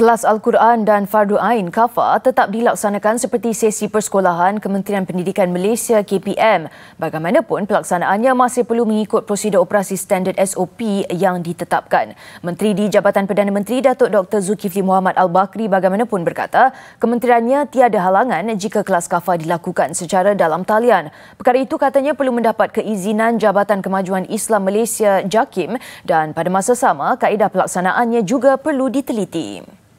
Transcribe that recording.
Kelas Al-Quran dan Fardu Ain Kafa tetap dilaksanakan seperti sesi persekolahan Kementerian Pendidikan Malaysia KPM. Bagaimanapun pelaksanaannya masih perlu mengikut prosedur operasi standard SOP yang ditetapkan. Menteri di Jabatan Perdana Menteri Datuk Dr Zulkifli Muhammad Al-Bakri bagaimanapun berkata, kementeriannya tiada halangan jika kelas Kafa dilakukan secara dalam talian. Perkara itu katanya perlu mendapat keizinan Jabatan Kemajuan Islam Malaysia JAKIM dan pada masa sama kaedah pelaksanaannya juga perlu diteliti.